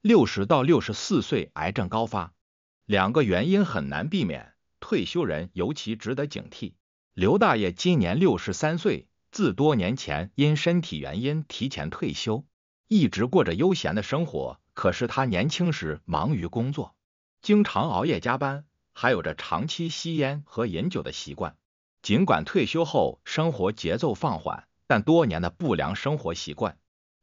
六十到六十四岁癌症高发，两个原因很难避免，退休人尤其值得警惕。刘大爷今年六十三岁，自多年前因身体原因提前退休，一直过着悠闲的生活。可是他年轻时忙于工作，经常熬夜加班，还有着长期吸烟和饮酒的习惯。尽管退休后生活节奏放缓，但多年的不良生活习惯。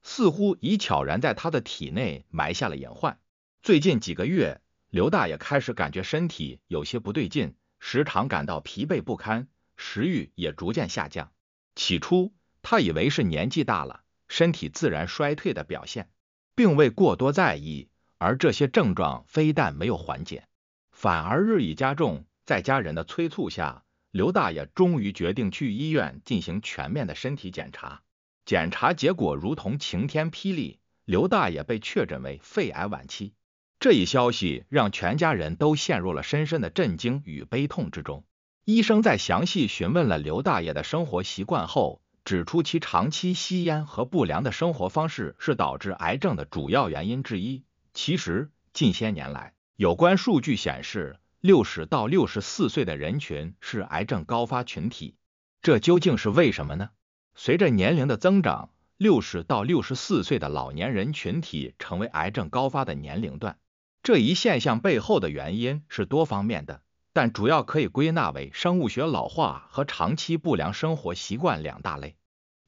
似乎已悄然在他的体内埋下了隐患。最近几个月，刘大爷开始感觉身体有些不对劲，时常感到疲惫不堪，食欲也逐渐下降。起初，他以为是年纪大了，身体自然衰退的表现，并未过多在意。而这些症状非但没有缓解，反而日益加重。在家人的催促下，刘大爷终于决定去医院进行全面的身体检查。检查结果如同晴天霹雳，刘大爷被确诊为肺癌晚期。这一消息让全家人都陷入了深深的震惊与悲痛之中。医生在详细询问了刘大爷的生活习惯后，指出其长期吸烟和不良的生活方式是导致癌症的主要原因之一。其实，近些年来，有关数据显示，六十到六十四岁的人群是癌症高发群体，这究竟是为什么呢？随着年龄的增长，六十到六十四岁的老年人群体成为癌症高发的年龄段。这一现象背后的原因是多方面的，但主要可以归纳为生物学老化和长期不良生活习惯两大类。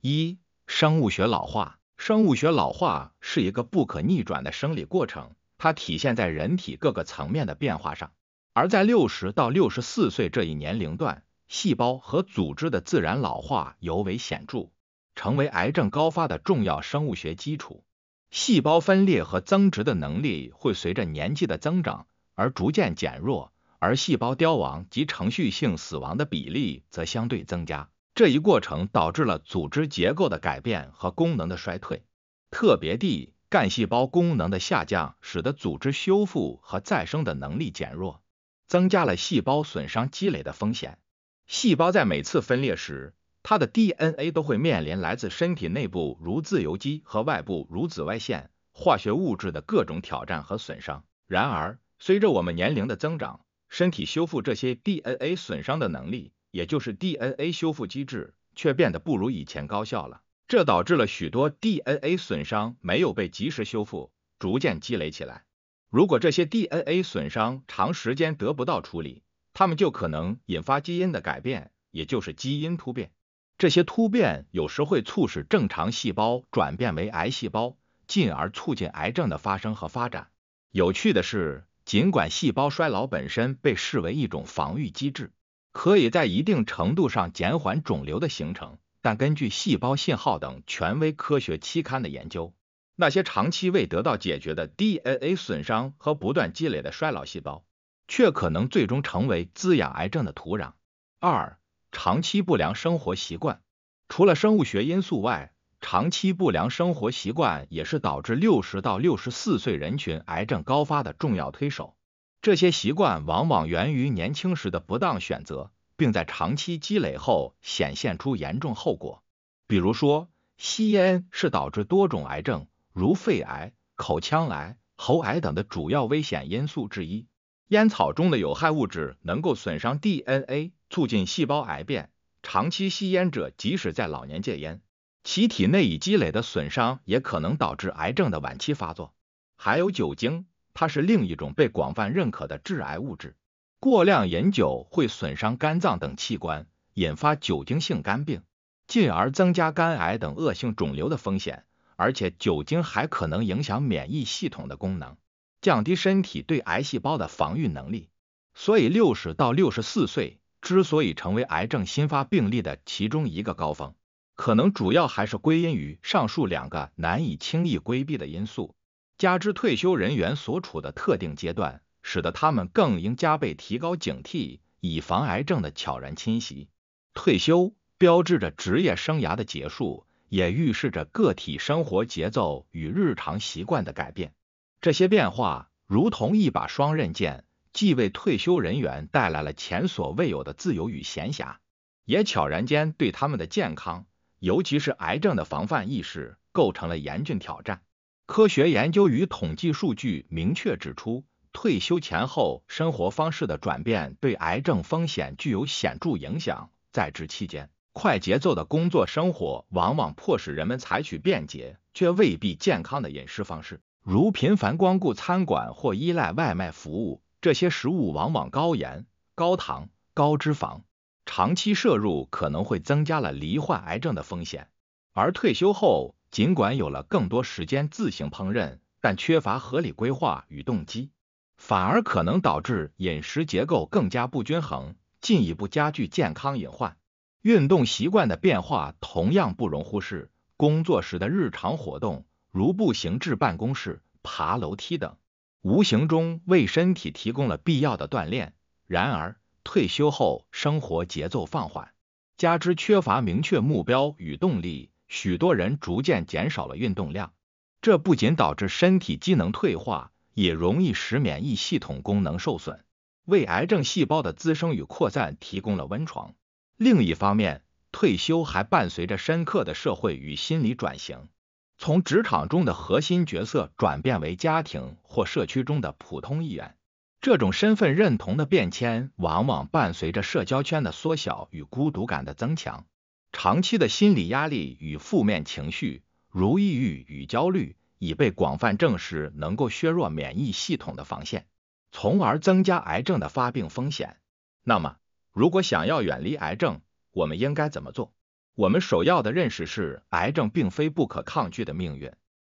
一、生物学老化。生物学老化是一个不可逆转的生理过程，它体现在人体各个层面的变化上，而在六十到六十四岁这一年龄段。细胞和组织的自然老化尤为显著，成为癌症高发的重要生物学基础。细胞分裂和增殖的能力会随着年纪的增长而逐渐减弱，而细胞凋亡及程序性死亡的比例则相对增加。这一过程导致了组织结构的改变和功能的衰退。特别地，干细胞功能的下降使得组织修复和再生的能力减弱，增加了细胞损伤积累的风险。细胞在每次分裂时，它的 DNA 都会面临来自身体内部如自由基和外部如紫外线、化学物质的各种挑战和损伤。然而，随着我们年龄的增长，身体修复这些 DNA 损伤的能力，也就是 DNA 修复机制，却变得不如以前高效了。这导致了许多 DNA 损伤没有被及时修复，逐渐积累起来。如果这些 DNA 损伤长时间得不到处理，它们就可能引发基因的改变，也就是基因突变。这些突变有时会促使正常细胞转变为癌细胞，进而促进癌症的发生和发展。有趣的是，尽管细胞衰老本身被视为一种防御机制，可以在一定程度上减缓肿瘤的形成，但根据细胞信号等权威科学期刊的研究，那些长期未得到解决的 DNA 损伤和不断积累的衰老细胞。却可能最终成为滋养癌症的土壤。二、长期不良生活习惯，除了生物学因素外，长期不良生活习惯也是导致六十到六十四岁人群癌症高发的重要推手。这些习惯往往源于年轻时的不当选择，并在长期积累后显现出严重后果。比如说，吸烟是导致多种癌症，如肺癌、口腔癌、喉癌等的主要危险因素之一。烟草中的有害物质能够损伤 DNA，促进细胞癌变。长期吸烟者即使在老年戒烟，其体内已积累的损伤也可能导致癌症的晚期发作。还有酒精，它是另一种被广泛认可的致癌物质。过量饮酒会损伤肝脏等器官，引发酒精性肝病，进而增加肝癌等恶性肿瘤的风险。而且酒精还可能影响免疫系统的功能。降低身体对癌细胞的防御能力，所以六十到六十四岁之所以成为癌症新发病例的其中一个高峰，可能主要还是归因于上述两个难以轻易规避的因素，加之退休人员所处的特定阶段，使得他们更应加倍提高警惕，以防癌症的悄然侵袭。退休标志着职业生涯的结束，也预示着个体生活节奏与日常习惯的改变。这些变化如同一把双刃剑，既为退休人员带来了前所未有的自由与闲暇，也悄然间对他们的健康，尤其是癌症的防范意识，构成了严峻挑战。科学研究与统计数据明确指出，退休前后生活方式的转变对癌症风险具有显著影响。在职期间，快节奏的工作生活往往迫使人们采取便捷。却未必健康的饮食方式，如频繁光顾餐馆或依赖外卖服务，这些食物往往高盐、高糖、高脂肪，长期摄入可能会增加了罹患癌症的风险。而退休后，尽管有了更多时间自行烹饪，但缺乏合理规划与动机，反而可能导致饮食结构更加不均衡，进一步加剧健康隐患。运动习惯的变化同样不容忽视。工作时的日常活动，如步行至办公室、爬楼梯等，无形中为身体提供了必要的锻炼。然而，退休后生活节奏放缓，加之缺乏明确目标与动力，许多人逐渐减少了运动量。这不仅导致身体机能退化，也容易使免疫系统功能受损，为癌症细胞的滋生与扩散提供了温床。另一方面，退休还伴随着深刻的社会与心理转型，从职场中的核心角色转变为家庭或社区中的普通一员。这种身份认同的变迁，往往伴随着社交圈的缩小与孤独感的增强。长期的心理压力与负面情绪，如抑郁与焦虑，已被广泛证实能够削弱免疫系统的防线，从而增加癌症的发病风险。那么，如果想要远离癌症？我们应该怎么做？我们首要的认识是，癌症并非不可抗拒的命运，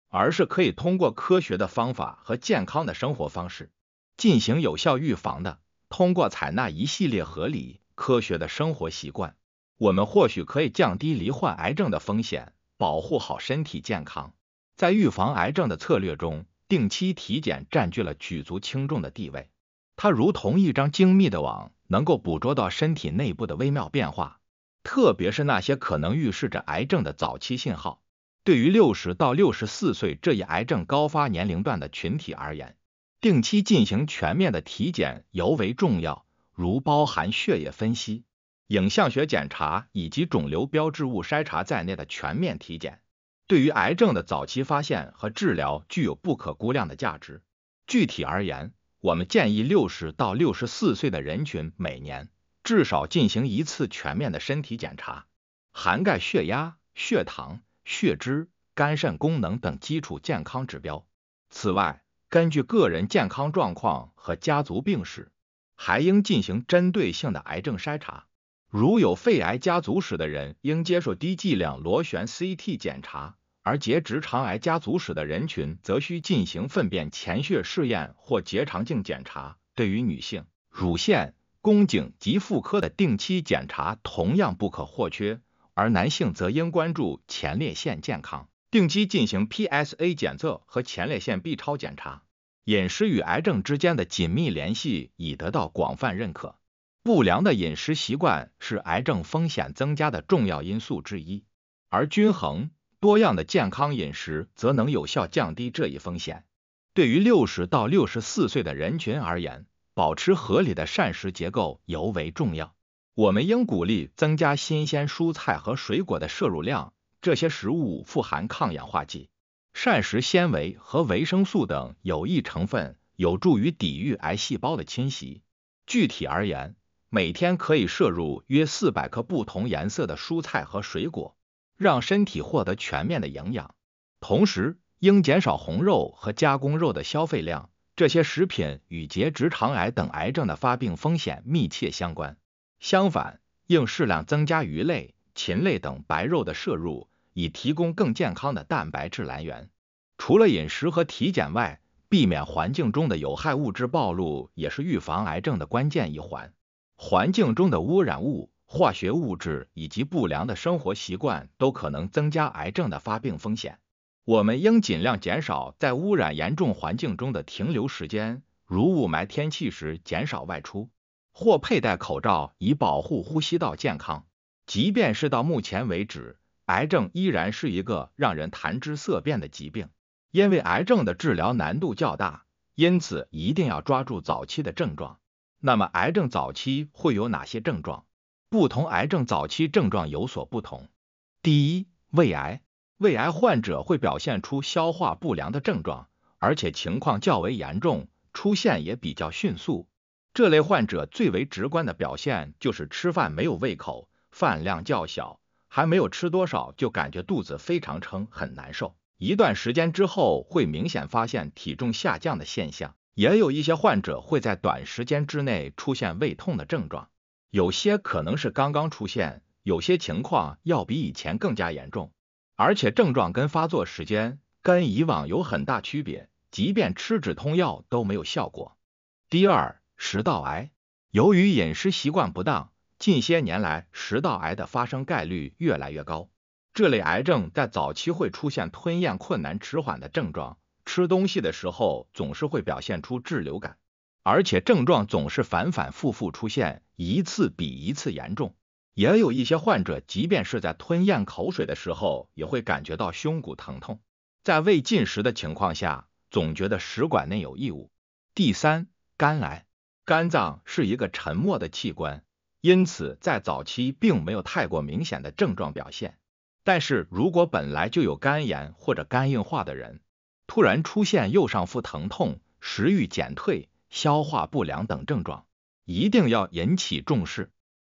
而是可以通过科学的方法和健康的生活方式进行有效预防的。通过采纳一系列合理、科学的生活习惯，我们或许可以降低罹患癌症的风险，保护好身体健康。在预防癌症的策略中，定期体检占据了举足轻重的地位。它如同一张精密的网，能够捕捉到身体内部的微妙变化。特别是那些可能预示着癌症的早期信号，对于六十到六十四岁这一癌症高发年龄段的群体而言，定期进行全面的体检尤为重要，如包含血液分析、影像学检查以及肿瘤标志物筛查在内的全面体检，对于癌症的早期发现和治疗具有不可估量的价值。具体而言，我们建议六十到六十四岁的人群每年。至少进行一次全面的身体检查，涵盖血压、血糖、血脂、肝肾功能等基础健康指标。此外，根据个人健康状况和家族病史，还应进行针对性的癌症筛查。如有肺癌家族史的人，应接受低剂量螺旋 CT 检查；而结直肠癌家族史的人群，则需进行粪便潜血试验或结肠镜检查。对于女性，乳腺。宫颈及妇科的定期检查同样不可或缺，而男性则应关注前列腺健康，定期进行 PSA 检测和前列腺 B 超检查。饮食与癌症之间的紧密联系已得到广泛认可，不良的饮食习惯是癌症风险增加的重要因素之一，而均衡、多样的健康饮食则能有效降低这一风险。对于六十到六十四岁的人群而言，保持合理的膳食结构尤为重要。我们应鼓励增加新鲜蔬菜和水果的摄入量，这些食物富含抗氧化剂、膳食纤维和维生素等有益成分，有助于抵御癌细胞的侵袭。具体而言，每天可以摄入约四百克不同颜色的蔬菜和水果，让身体获得全面的营养。同时，应减少红肉和加工肉的消费量。这些食品与结直肠癌等癌症的发病风险密切相关。相反，应适量增加鱼类、禽类等白肉的摄入，以提供更健康的蛋白质来源。除了饮食和体检外，避免环境中的有害物质暴露也是预防癌症的关键一环。环境中的污染物、化学物质以及不良的生活习惯都可能增加癌症的发病风险。我们应尽量减少在污染严重环境中的停留时间，如雾霾天气时减少外出，或佩戴口罩以保护呼吸道健康。即便是到目前为止，癌症依然是一个让人谈之色变的疾病，因为癌症的治疗难度较大，因此一定要抓住早期的症状。那么，癌症早期会有哪些症状？不同癌症早期症状有所不同。第一，胃癌。胃癌患者会表现出消化不良的症状，而且情况较为严重，出现也比较迅速。这类患者最为直观的表现就是吃饭没有胃口，饭量较小，还没有吃多少就感觉肚子非常撑，很难受。一段时间之后，会明显发现体重下降的现象。也有一些患者会在短时间之内出现胃痛的症状，有些可能是刚刚出现，有些情况要比以前更加严重。而且症状跟发作时间跟以往有很大区别，即便吃止痛药都没有效果。第二，食道癌，由于饮食习惯不当，近些年来食道癌的发生概率越来越高。这类癌症在早期会出现吞咽困难迟缓的症状，吃东西的时候总是会表现出滞留感，而且症状总是反反复复出现，一次比一次严重。也有一些患者，即便是在吞咽口水的时候，也会感觉到胸骨疼痛。在未进食的情况下，总觉得食管内有异物。第三，肝癌。肝脏是一个沉默的器官，因此在早期并没有太过明显的症状表现。但是如果本来就有肝炎或者肝硬化的人，突然出现右上腹疼痛、食欲减退、消化不良等症状，一定要引起重视。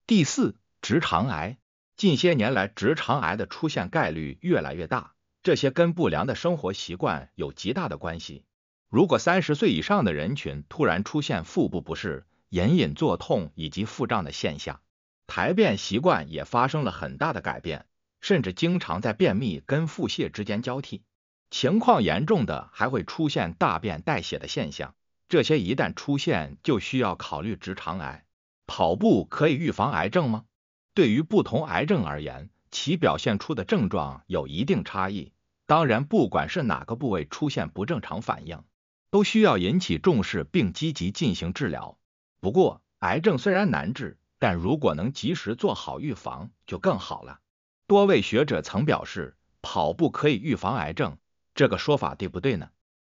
第四。直肠癌近些年来，直肠癌的出现概率越来越大，这些跟不良的生活习惯有极大的关系。如果三十岁以上的人群突然出现腹部不适、隐隐作痛以及腹胀的现象，排便习惯也发生了很大的改变，甚至经常在便秘跟腹泻之间交替，情况严重的还会出现大便带血的现象。这些一旦出现，就需要考虑直肠癌。跑步可以预防癌症吗？对于不同癌症而言，其表现出的症状有一定差异。当然，不管是哪个部位出现不正常反应，都需要引起重视并积极进行治疗。不过，癌症虽然难治，但如果能及时做好预防，就更好了。多位学者曾表示，跑步可以预防癌症，这个说法对不对呢？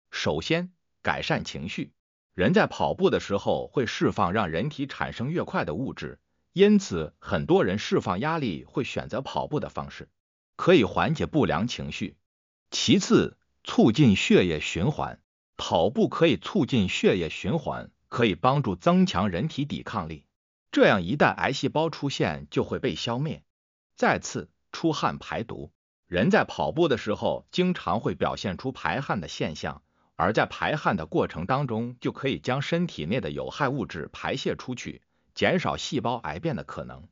首先，改善情绪，人在跑步的时候会释放让人体产生越快的物质。因此，很多人释放压力会选择跑步的方式，可以缓解不良情绪。其次，促进血液循环，跑步可以促进血液循环，可以帮助增强人体抵抗力。这样，一旦癌细胞出现，就会被消灭。再次，出汗排毒，人在跑步的时候经常会表现出排汗的现象，而在排汗的过程当中，就可以将身体内的有害物质排泄出去。减少细胞癌变的可能。